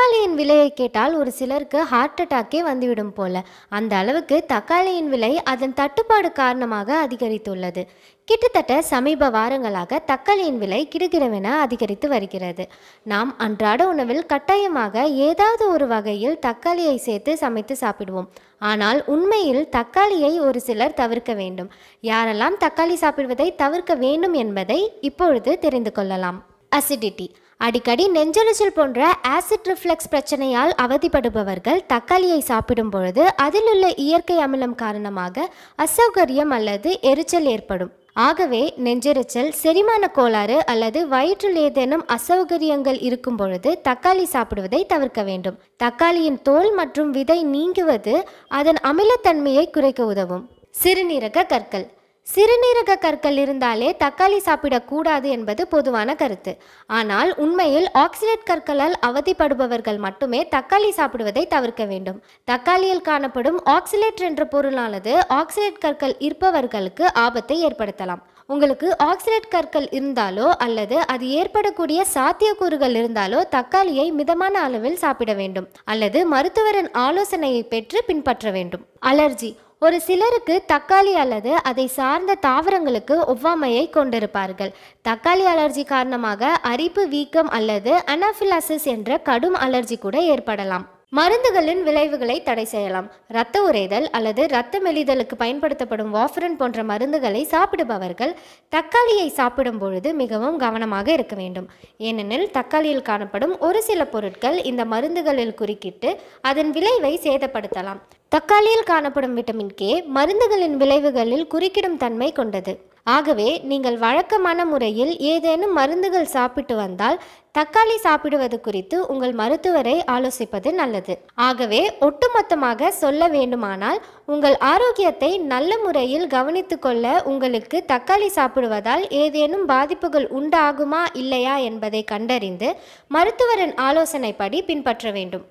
தக்காளியின் விலையை கேட்டால் ஒரு சிலருக்கு ஹார்ட் அட்டாக்கே வந்துவிடும் போல அந்த அளவுக்கு தக்காளியின் விலை அதன் தட்டுப்பாடு காரணமாக அதிகரித்துள்ளது கிட்டத்தட்ட சமீப வாரங்களாக தக்காளியின் விலை கிடுகிடவென அதிகரித்து வருகிறது நாம் அன்றாட உணவில் கட்டாயமாக ஏதாவது ஒரு வகையில் தக்காளியை சேர்த்து சமைத்து சாப்பிடுவோம் ஆனால் உண்மையில் தக்காளியை ஒரு சிலர் தவிர்க்க வேண்டும் யாரெல்லாம் தக்காளி சாப்பிடுவதை தவிர்க்க வேண்டும் என்பதை இப்பொழுது தெரிந்து கொள்ளலாம் அசிடிட்டி அடிக்கடி நெஞ்சலிச்சல் போன்ற ஆசிட் ரிஃப்ளெக்ஸ் பிரச்சனையால் அவதிப்படுபவர்கள் தக்காளியை சாப்பிடும் பொழுது அதிலுள்ள இயற்கை அமிலம் காரணமாக அசௌகரியம் அல்லது எரிச்சல் ஏற்படும் ஆகவே நெஞ்சரிச்சல் செரிமான கோளாறு அல்லது வயிற்றில் ஏதேனும் அசௌகரியங்கள் இருக்கும் பொழுது தக்காளி சாப்பிடுவதை தவிர்க்க வேண்டும் தக்காளியின் தோல் மற்றும் விதை நீங்குவது அதன் அமிலத்தன்மையை குறைக்க உதவும் சிறுநீரக கற்கள் சிறுநீரக கற்கள் இருந்தாலே தக்காளி சாப்பிடக்கூடாது என்பது பொதுவான கருத்து ஆனால் உண்மையில் ஆக்சிலேட் கற்களால் அவதிப்படுபவர்கள் மட்டுமே தக்காளி சாப்பிடுவதை தவிர்க்க வேண்டும் தக்காளியில் காணப்படும் ஆக்சிலேட் என்ற பொருளானது ஆக்சிலேட் கற்கள் இருப்பவர்களுக்கு ஆபத்தை ஏற்படுத்தலாம் உங்களுக்கு ஆக்சிலேட் கற்கள் இருந்தாலோ அல்லது அது ஏற்படக்கூடிய சாத்தியக்கூறுகள் இருந்தாலோ தக்காளியை மிதமான அளவில் சாப்பிட வேண்டும் அல்லது மருத்துவரின் ஆலோசனையை பெற்று பின்பற்ற வேண்டும் அலர்ஜி ஒரு சிலருக்கு தக்காளி அல்லது அதை சார்ந்த தாவரங்களுக்கு ஒவ்வாமையை கொண்டிருப்பார்கள் தக்காளி அலர்ஜி காரணமாக அரிப்பு வீக்கம் அல்லது அனாஃபிலாசிஸ் என்ற கடும் அலர்ஜி கூட ஏற்படலாம் மருந்துகளின் விளைவுகளை தடை செய்யலாம் இரத்த உறைதல் அல்லது இரத்த மெலிதலுக்கு பயன்படுத்தப்படும் வாஃபரன் போன்ற மருந்துகளை சாப்பிடுபவர்கள் தக்காளியை சாப்பிடும் பொழுது மிகவும் கவனமாக இருக்க வேண்டும் ஏனெனில் தக்காளியில் காணப்படும் ஒரு சில பொருட்கள் இந்த மருந்துகளில் குறுக்கிட்டு அதன் விளைவை சேதப்படுத்தலாம் தக்காளியில் காணப்படும் விட்டமின் கே மருந்துகளின் விளைவுகளில் குறுக்கிடும் தன்மை கொண்டது ஆகவே நீங்கள் வழக்கமான முறையில் ஏதேனும் மருந்துகள் சாப்பிட்டு வந்தால் தக்காளி சாப்பிடுவது குறித்து உங்கள் மருத்துவரை ஆலோசிப்பது நல்லது ஆகவே ஒட்டுமொத்தமாக சொல்ல வேண்டுமானால் உங்கள் ஆரோக்கியத்தை நல்ல முறையில் கவனித்து கொள்ள உங்களுக்கு தக்காளி சாப்பிடுவதால் ஏதேனும் பாதிப்புகள் உண்டாகுமா இல்லையா என்பதை கண்டறிந்து மருத்துவரின் ஆலோசனைப்படி பின்பற்ற வேண்டும்